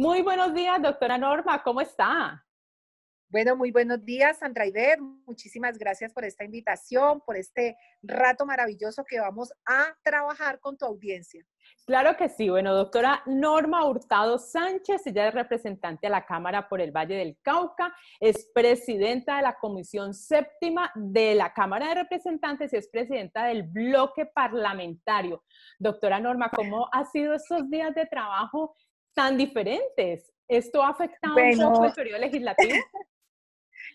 Muy buenos días, doctora Norma, ¿cómo está? Bueno, muy buenos días, Sandra Iber. Muchísimas gracias por esta invitación, por este rato maravilloso que vamos a trabajar con tu audiencia. Claro que sí. Bueno, doctora Norma Hurtado Sánchez, ella es representante a la Cámara por el Valle del Cauca, es presidenta de la Comisión Séptima de la Cámara de Representantes y es presidenta del bloque parlamentario. Doctora Norma, ¿cómo ha sido estos días de trabajo tan diferentes. Esto ha afectado mucho el periodo legislativo.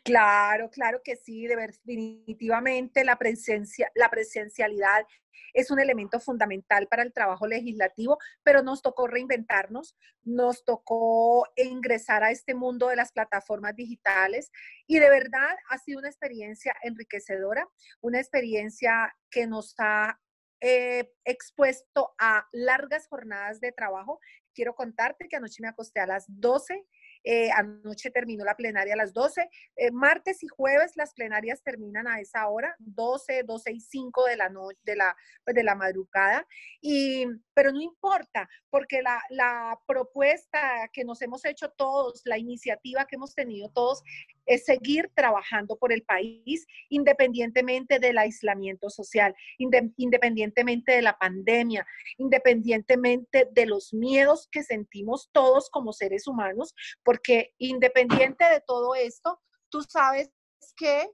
Claro, claro que sí, definitivamente la, presencia, la presencialidad es un elemento fundamental para el trabajo legislativo, pero nos tocó reinventarnos, nos tocó ingresar a este mundo de las plataformas digitales y de verdad ha sido una experiencia enriquecedora, una experiencia que nos ha eh, expuesto a largas jornadas de trabajo quiero contarte que anoche me acosté a las 12. Eh, anoche terminó la plenaria a las 12. Eh, martes y jueves las plenarias terminan a esa hora, 12, 12 y 5 de la noche, de la, pues, de la madrugada. Y, pero no importa, porque la, la propuesta que nos hemos hecho todos, la iniciativa que hemos tenido todos, es seguir trabajando por el país independientemente del aislamiento social, independientemente de la pandemia, independientemente de los miedos que sentimos todos como seres humanos, porque independiente de todo esto, tú sabes que,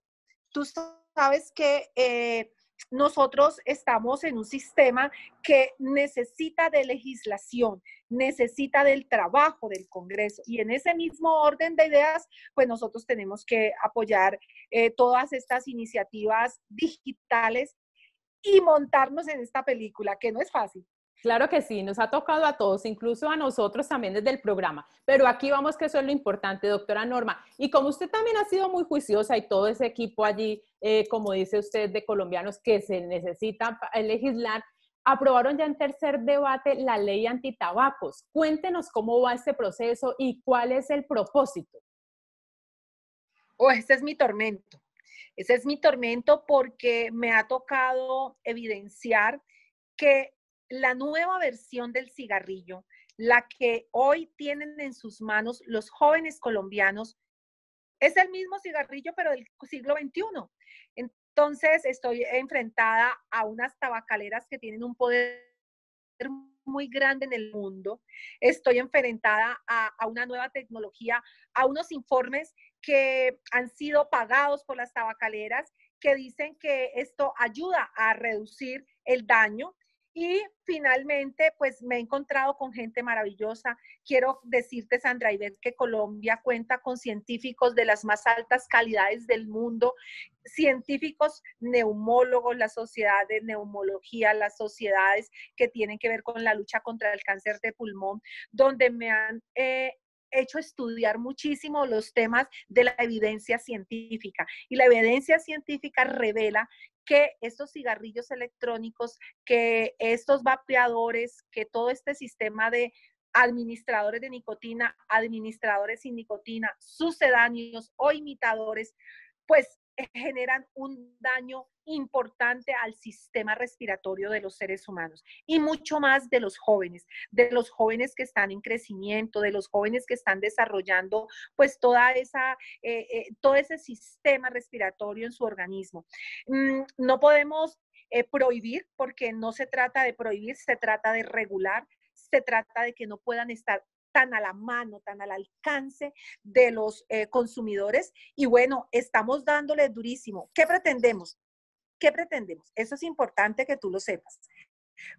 tú sabes que eh, nosotros estamos en un sistema que necesita de legislación, necesita del trabajo del Congreso. Y en ese mismo orden de ideas, pues nosotros tenemos que apoyar eh, todas estas iniciativas digitales y montarnos en esta película, que no es fácil, Claro que sí, nos ha tocado a todos, incluso a nosotros también desde el programa. Pero aquí vamos que eso es lo importante, doctora Norma. Y como usted también ha sido muy juiciosa y todo ese equipo allí, eh, como dice usted, de colombianos que se necesitan eh, legislar, aprobaron ya en tercer debate la ley antitabacos. Cuéntenos cómo va este proceso y cuál es el propósito. Oh, ese es mi tormento. Ese es mi tormento porque me ha tocado evidenciar que la nueva versión del cigarrillo, la que hoy tienen en sus manos los jóvenes colombianos, es el mismo cigarrillo, pero del siglo XXI. Entonces, estoy enfrentada a unas tabacaleras que tienen un poder muy grande en el mundo. Estoy enfrentada a, una nueva tecnología, a unos informes que han sido pagados por las tabacaleras que dicen que esto ayuda a reducir el daño y finalmente, pues me he encontrado con gente maravillosa. Quiero decirte, Sandra Ivette, que Colombia cuenta con científicos de las más altas calidades del mundo, científicos neumólogos, la sociedad de neumología, las sociedades que tienen que ver con la lucha contra el cáncer de pulmón, donde me han eh, hecho estudiar muchísimo los temas de la evidencia científica. Y la evidencia científica revela que estos cigarrillos electrónicos, que estos vapeadores, que todo este sistema de administradores de nicotina, administradores sin nicotina, sucedáneos o imitadores, pues generan un daño importante al sistema respiratorio de los seres humanos y mucho más de los jóvenes, de los jóvenes que están en crecimiento, de los jóvenes que están desarrollando pues toda esa, eh, eh, todo ese sistema respiratorio en su organismo. Mm, no podemos eh, prohibir porque no se trata de prohibir, se trata de regular, se trata de que no puedan estar tan a la mano, tan al alcance de los eh, consumidores. Y bueno, estamos dándole durísimo. ¿Qué pretendemos? ¿Qué pretendemos? Eso es importante que tú lo sepas.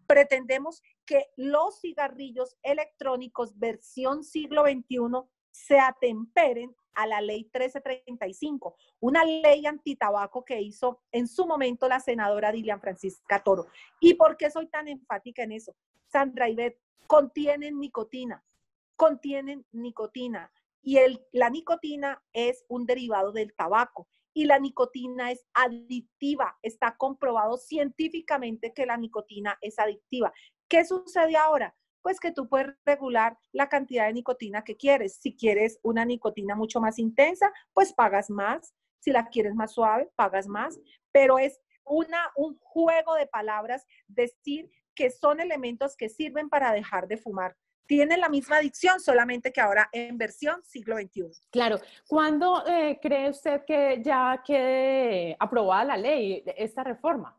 Pretendemos que los cigarrillos electrónicos versión siglo XXI se atemperen a la ley 1335, una ley antitabaco que hizo en su momento la senadora Dilian Francisca Toro. ¿Y por qué soy tan enfática en eso? Sandra y Bet contienen nicotina, contienen nicotina y la nicotina es un derivado del tabaco y la nicotina es adictiva. Está comprobado científicamente que la nicotina es adictiva. ¿Qué sucede ahora? Pues que tú puedes regular la cantidad de nicotina que quieres. Si quieres una nicotina mucho más intensa, pues pagas más. Si la quieres más suave, pagas más. Pero es una, un juego de palabras decir que son elementos que sirven para dejar de fumar tienen la misma adicción, solamente que ahora en versión siglo XXI. Claro. ¿Cuándo eh, cree usted que ya quede aprobada la ley, esta reforma?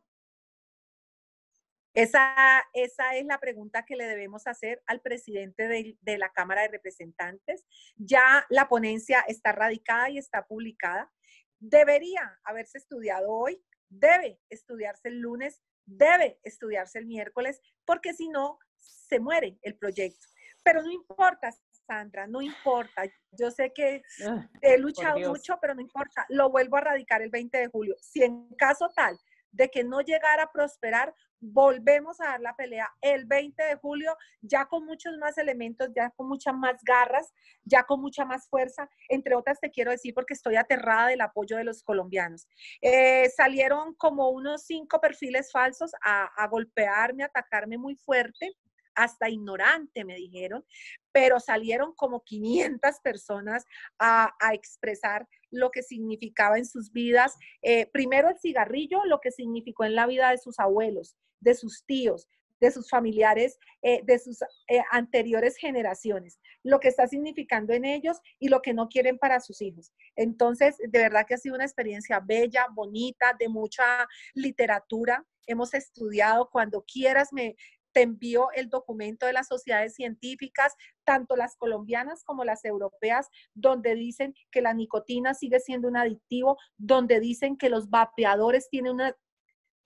Esa, esa es la pregunta que le debemos hacer al presidente de la Cámara de Representantes. Ya la ponencia está radicada y está publicada. Debería haberse estudiado hoy, debe estudiarse el lunes, debe estudiarse el miércoles, porque si no, se muere el proyecto. Pero no importa, Sandra, no importa. Yo sé que ah, he luchado mucho, pero no importa. Lo vuelvo a radicar el 20 de julio. Si en caso tal de que no llegara a prosperar, volvemos a dar la pelea el 20 de julio, ya con muchos más elementos, ya con muchas más garras, ya con mucha más fuerza. Entre otras, te quiero decir, porque estoy aterrada del apoyo de los colombianos. Eh, salieron como unos cinco perfiles falsos a, golpearme, atacarme muy fuerte hasta ignorante, me dijeron, pero salieron como 500 personas a, expresar lo que significaba en sus vidas, eh, primero el cigarrillo, lo que significó en la vida de sus abuelos, de sus tíos, de sus familiares, eh, de sus eh, anteriores generaciones, lo que está significando en ellos y lo que no quieren para sus hijos. Entonces, de verdad que ha sido una experiencia bella, bonita, de mucha literatura. Hemos estudiado, cuando quieras me, te envío el documento de las sociedades científicas, tanto las colombianas como las europeas, donde dicen que la nicotina sigue siendo un adictivo, donde dicen que los vapeadores tienen una...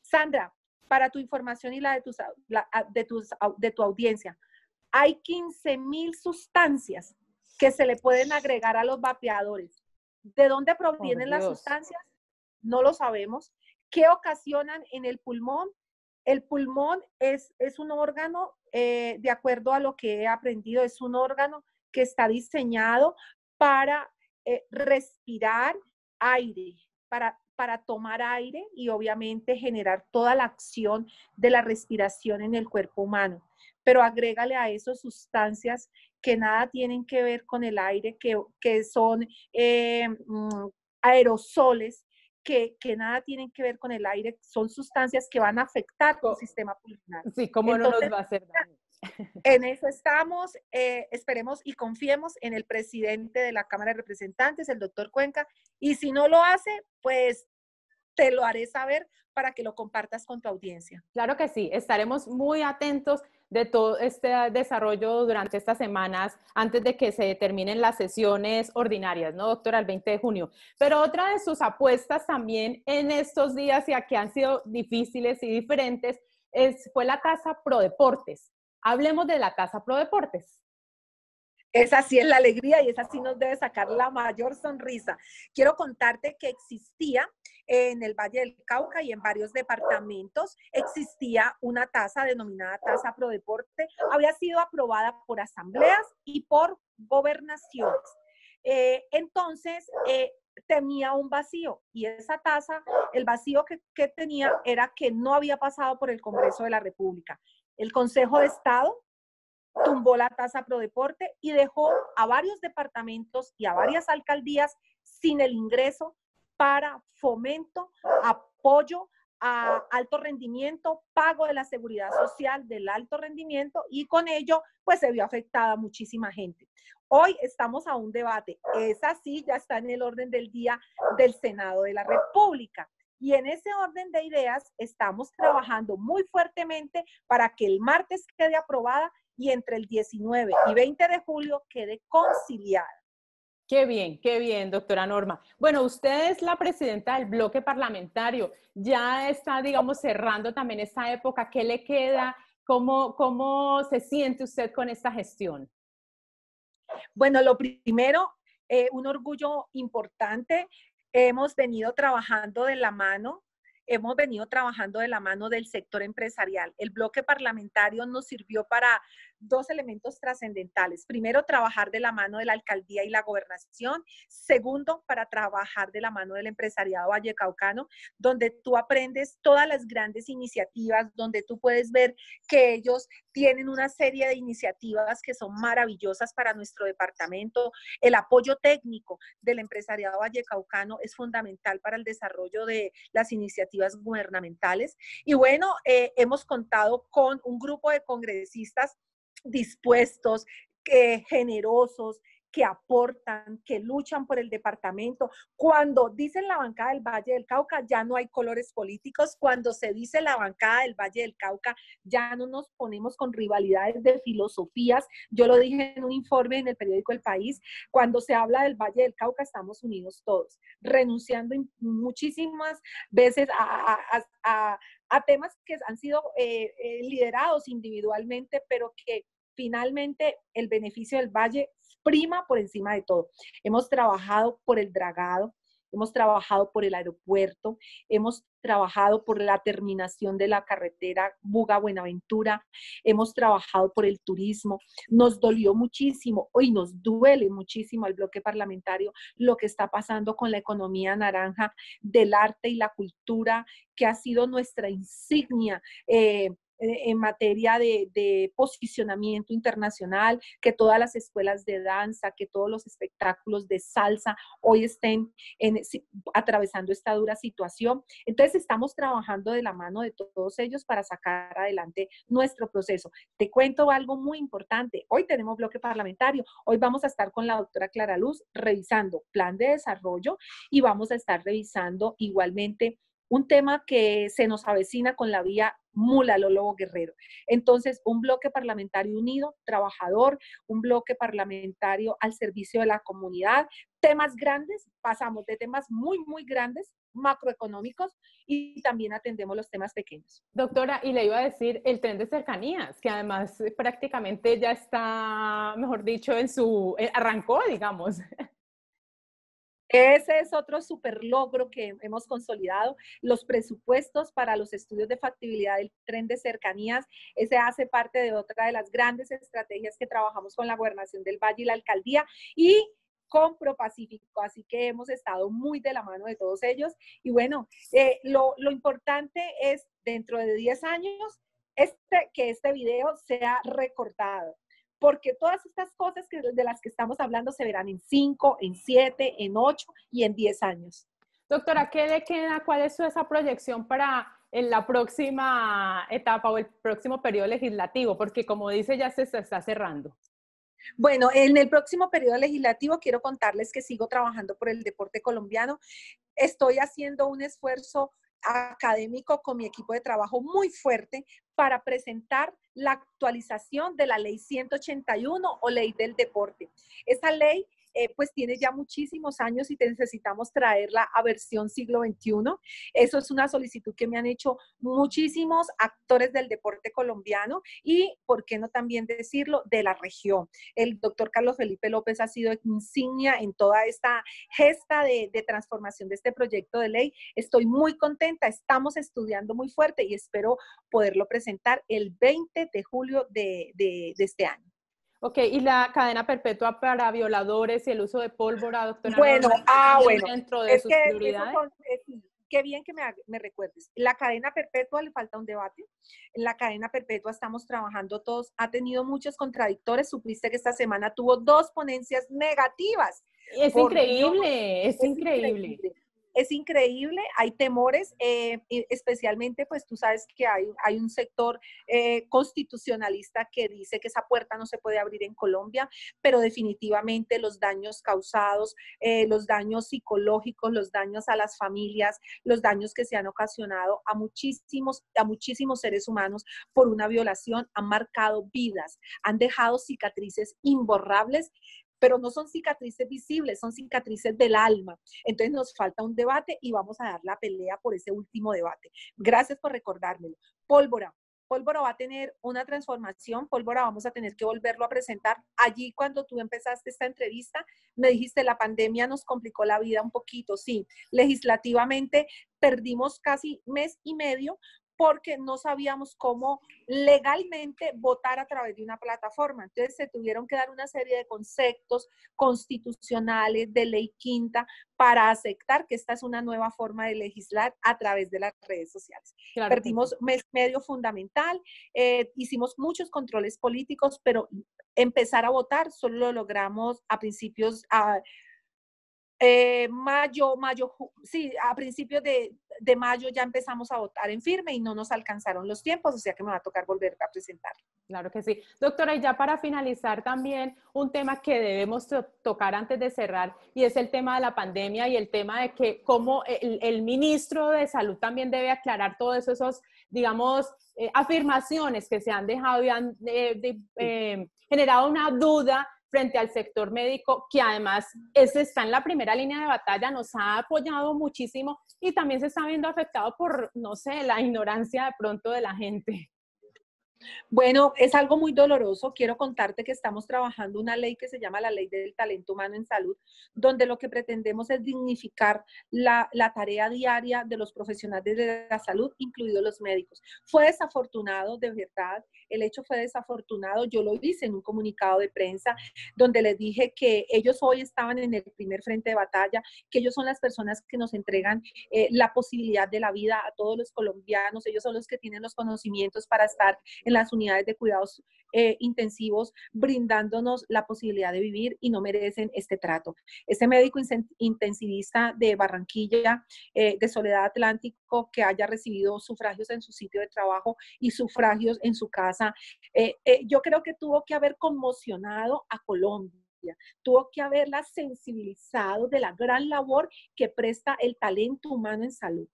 Sandra, para tu información y la de, de, tu audiencia, hay 15 mil sustancias que se le pueden agregar a los vapeadores. ¿De dónde provienen las sustancias? No lo sabemos. ¿Qué ocasionan en el pulmón? El pulmón es, un órgano, eh, de acuerdo a lo que he aprendido, es un órgano que está diseñado para eh, respirar aire, para, para tomar aire y obviamente generar toda la acción de la respiración en el cuerpo humano. Pero agrégale a eso sustancias que nada tienen que ver con el aire, que, son eh, mm, aerosoles que, que, nada tienen que ver con el aire, son sustancias que van a afectar tu sistema pulmonar. Sí, ¿cómo no nos va a hacer daño? En eso estamos, eh, esperemos y confiemos en el presidente de la Cámara de Representantes, el doctor Cuenca, y si no lo hace, pues te lo haré saber para que lo compartas con tu audiencia. Claro que sí, estaremos muy atentos de todo este desarrollo durante estas semanas antes de que se terminen las sesiones ordinarias, ¿no, doctora? El 20 de junio. Pero otra de sus apuestas también en estos días, ya que han sido difíciles y diferentes, es, fue la Casa Pro Deportes. Hablemos de la Casa Pro Deportes. Esa sí es la alegría y es así nos debe sacar la mayor sonrisa. Quiero contarte que existía en el Valle del Cauca y en varios departamentos existía una tasa denominada tasa pro deporte. Había sido aprobada por asambleas y por gobernaciones. Eh, entonces, eh, tenía un vacío y esa tasa, el vacío que tenía era que no había pasado por el Congreso de la República. El Consejo de Estado tumbó la tasa pro deporte y dejó a varios departamentos y a varias alcaldías sin el ingreso para fomento, apoyo a alto rendimiento, pago de la seguridad social del alto rendimiento y con ello pues se vio afectada muchísima gente. Hoy estamos a un debate, esa sí ya está en el orden del día del Senado de la República. Y en ese orden de ideas estamos trabajando muy fuertemente para que el martes quede aprobada y entre el 19 y 20 de julio quede conciliada. Qué bien, qué bien, doctora Norma. Bueno, usted es la presidenta del bloque parlamentario. Ya está, digamos, cerrando también esta época. ¿Qué le queda? ¿Cómo, cómo se siente usted con esta gestión? Bueno, lo primero, eh, un orgullo importante. Hemos venido trabajando de la mano hemos venido trabajando de la mano del sector empresarial. El bloque parlamentario nos sirvió para dos elementos trascendentales. Primero, trabajar de la mano de la alcaldía y la gobernación. Segundo, para trabajar de la mano del empresariado vallecaucano, donde tú aprendes todas las grandes iniciativas, donde tú puedes ver que ellos tienen una serie de iniciativas que son maravillosas para nuestro departamento. El apoyo técnico del empresariado vallecaucano es fundamental para el desarrollo de las iniciativas gubernamentales. Y bueno, eh, hemos contado con un grupo de congresistas dispuestos, que generosos, que aportan, que luchan por el departamento. Cuando dicen la bancada del Valle del Cauca, ya no hay colores políticos. Cuando se dice la bancada del Valle del Cauca, ya no nos ponemos con rivalidades de filosofías. Yo lo dije en un informe en el periódico El País. Cuando se habla del Valle del Cauca, estamos unidos todos, renunciando muchísimas veces a, temas que han sido eh, eh, liderados individualmente, pero que finalmente el beneficio del valle prima por encima de todo. Hemos trabajado por el dragado, hemos trabajado por el aeropuerto, hemos trabajado por la terminación de la carretera Buga-Buenaventura, hemos trabajado por el turismo. Nos dolió muchísimo, hoy nos duele muchísimo al bloque parlamentario lo que está pasando con la economía naranja del arte y la cultura, que ha sido nuestra insignia. Eh, eh, en materia de, posicionamiento internacional, que todas las escuelas de danza, que todos los espectáculos de salsa hoy estén en, atravesando esta dura situación. Entonces estamos trabajando de la mano de todos ellos para sacar adelante nuestro proceso. Te cuento algo muy importante. Hoy tenemos bloque parlamentario. Hoy vamos a estar con la doctora Clara Luz revisando plan de desarrollo y vamos a estar revisando igualmente un tema que se nos avecina con la vía Mula lobo Guerrero. Entonces, un bloque parlamentario unido, trabajador, un bloque parlamentario al servicio de la comunidad, temas grandes, pasamos de temas muy, muy grandes, macroeconómicos, y también atendemos los temas pequeños. Doctora, y le iba a decir el tren de cercanías, que además prácticamente ya está, mejor dicho, en su, eh, arrancó, digamos. Ese es otro super logro que hemos consolidado. Los presupuestos para los estudios de factibilidad del tren de cercanías, ese hace parte de otra de las grandes estrategias que trabajamos con la gobernación del Valle y la alcaldía y con Propacífico. Así que hemos estado muy de la mano de todos ellos. Y bueno, eh, lo, importante es dentro de 10 años este, que este video sea recortado porque todas estas cosas que, de las que estamos hablando se verán en 5, en 7, en 8 y en 10 años. Doctora, ¿qué le queda? ¿Cuál es esa proyección para la próxima etapa o el próximo periodo legislativo? Porque como dice, ya se, se está cerrando. Bueno, en el próximo periodo legislativo quiero contarles que sigo trabajando por el deporte colombiano. Estoy haciendo un esfuerzo académico con mi equipo de trabajo muy fuerte para presentar la actualización de la ley 181 o ley del deporte. Esa ley eh, pues tiene ya muchísimos años y te necesitamos traerla a versión siglo XXI. Eso es una solicitud que me han hecho muchísimos actores del deporte colombiano y, ¿por qué no también decirlo?, de la región. El doctor Carlos Felipe López ha sido insignia en toda esta gesta de, transformación de este proyecto de ley. Estoy muy contenta, estamos estudiando muy fuerte y espero poderlo presentar el 20 de julio de este año. Ok, ¿y la cadena perpetua para violadores y el uso de pólvora, doctora? Bueno, ah, bueno. Dentro de es que eh, qué bien que me, recuerdes. La cadena perpetua le falta un debate. En la cadena perpetua estamos trabajando todos. Ha tenido muchos contradictores. Supiste que esta semana tuvo dos ponencias negativas. Es increíble, es, increíble es increíble, hay temores, eh, especialmente pues tú sabes que hay, un sector eh, constitucionalista que dice que esa puerta no se puede abrir en Colombia, pero definitivamente los daños causados, eh, los daños psicológicos, los daños a las familias, los daños que se han ocasionado a muchísimos, a muchísimos seres humanos por una violación han marcado vidas, han dejado cicatrices imborrables pero no son cicatrices visibles, son cicatrices del alma. Entonces nos falta un debate y vamos a dar la pelea por ese último debate. Gracias por recordármelo. Pólvora, Pólvora va a tener una transformación, Pólvora vamos a tener que volverlo a presentar. Allí cuando tú empezaste esta entrevista, me dijiste, la pandemia nos complicó la vida un poquito, sí, legislativamente perdimos casi mes y medio porque no sabíamos cómo legalmente votar a través de una plataforma. Entonces se tuvieron que dar una serie de conceptos constitucionales de ley quinta para aceptar que esta es una nueva forma de legislar a través de las redes sociales. Perdimos medio fundamental, eh, hicimos muchos controles políticos, pero empezar a votar solo lo logramos a principios... A, eh, mayo, mayo, sí, a principios de de mayo ya empezamos a votar en firme y no nos alcanzaron los tiempos, o sea que me va a tocar volver a presentar. Claro que sí. Doctora, y ya para finalizar también un tema que debemos tocar antes de cerrar y es el tema de la pandemia y el tema de que cómo el, ministro de Salud también debe aclarar todos esos, digamos, eh, afirmaciones que se han dejado y han eh, eh, generado una duda frente al sector médico, que además está en la primera línea de batalla, nos ha apoyado muchísimo y también se está viendo afectado por, no sé, la ignorancia de pronto de la gente. Bueno, es algo muy doloroso. Quiero contarte que estamos trabajando una ley que se llama la Ley del Talento Humano en Salud, donde lo que pretendemos es dignificar la, tarea diaria de los profesionales de la salud, incluidos los médicos. Fue desafortunado, de verdad, el hecho fue desafortunado. Yo lo hice en un comunicado de prensa donde les dije que ellos hoy estaban en el primer frente de batalla, que ellos son las personas que nos entregan eh, la posibilidad de la vida a todos los colombianos, ellos son los que tienen los conocimientos para estar en las unidades de cuidados eh, intensivos brindándonos la posibilidad de vivir y no merecen este trato. Este médico intensivista de Barranquilla, eh, de Soledad Atlántico, que haya recibido sufragios en su sitio de trabajo y sufragios en su casa, eh, yo creo que tuvo que haber conmocionado a Colombia tuvo que haberla sensibilizado de la gran labor que presta el talento humano en salud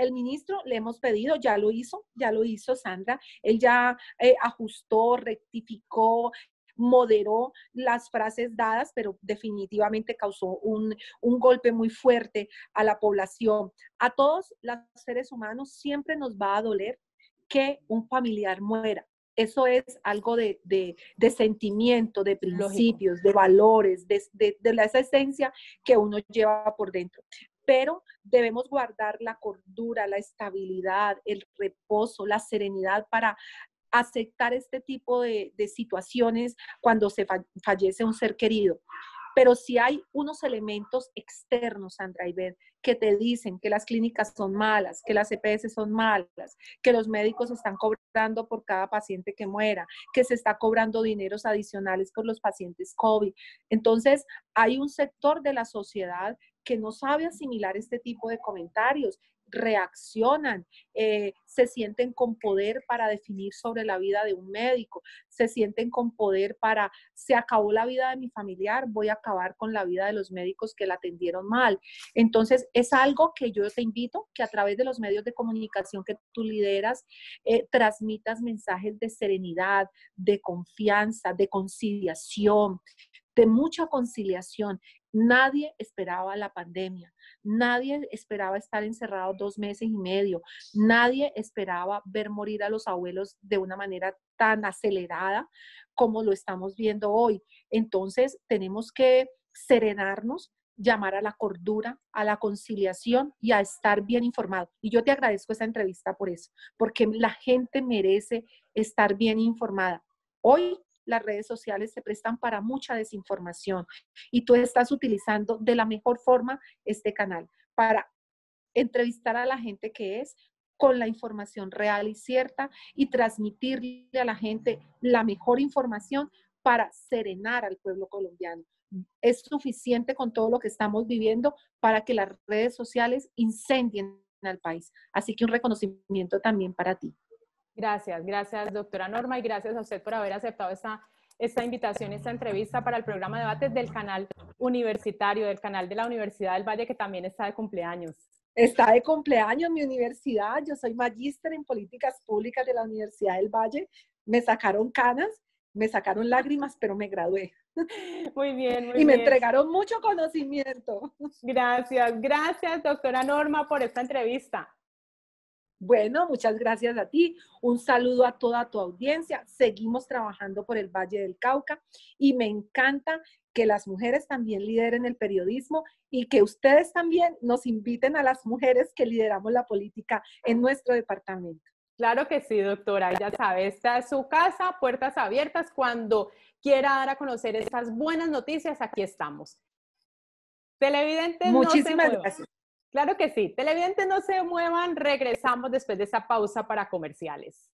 el ministro le hemos pedido, ya lo hizo, ya lo hizo Sandra, él ya eh, ajustó, rectificó, moderó las frases dadas, pero definitivamente causó un, golpe muy fuerte a la población. A todos los seres humanos siempre nos va a doler que un familiar muera. Eso es algo de, sentimiento, de principios, de valores, de, la, esa esencia que uno lleva por dentro pero debemos guardar la cordura, la estabilidad, el reposo, la serenidad para aceptar este tipo de, situaciones cuando se fallece un ser querido. Pero si hay unos elementos externos, Sandra Ben, que te dicen que las clínicas son malas, que las EPS son malas, que los médicos están cobrando por cada paciente que muera, que se está cobrando dineros adicionales por los pacientes COVID. Entonces, hay un sector de la sociedad que no sabe asimilar este tipo de comentarios, reaccionan, eh, se sienten con poder para definir sobre la vida de un médico, se sienten con poder para, se acabó la vida de mi familiar, voy a acabar con la vida de los médicos que la atendieron mal. Entonces, es algo que yo te invito que a través de los medios de comunicación que tú lideras, eh, transmitas mensajes de serenidad, de confianza, de conciliación, de mucha conciliación Nadie esperaba la pandemia, nadie esperaba estar encerrado dos meses y medio, nadie esperaba ver morir a los abuelos de una manera tan acelerada como lo estamos viendo hoy. Entonces tenemos que serenarnos, llamar a la cordura, a la conciliación y a estar bien informado. Y yo te agradezco esa entrevista por eso, porque la gente merece estar bien informada. Hoy las redes sociales se prestan para mucha desinformación y tú estás utilizando de la mejor forma este canal para entrevistar a la gente que es con la información real y cierta y transmitirle a la gente la mejor información para serenar al pueblo colombiano. Es suficiente con todo lo que estamos viviendo para que las redes sociales incendien al país. Así que un reconocimiento también para ti. Gracias, gracias doctora Norma y gracias a usted por haber aceptado esta, invitación, esta entrevista para el programa de Debates del canal universitario, del canal de la Universidad del Valle que también está de cumpleaños. Está de cumpleaños mi universidad, yo soy magíster en políticas públicas de la Universidad del Valle, me sacaron canas, me sacaron lágrimas, pero me gradué. Muy bien, muy bien. Y me entregaron mucho conocimiento. Gracias, gracias doctora Norma por esta entrevista. Bueno, muchas gracias a ti. Un saludo a toda tu audiencia. Seguimos trabajando por el Valle del Cauca y me encanta que las mujeres también lideren el periodismo y que ustedes también nos inviten a las mujeres que lideramos la política en nuestro departamento. Claro que sí, doctora. Ya sabe, esta es su casa, puertas abiertas. Cuando quiera dar a conocer estas buenas noticias, aquí estamos. Televidente, muchísimas gracias. Claro que sí. Televidentes, no se muevan. Regresamos después de esa pausa para comerciales.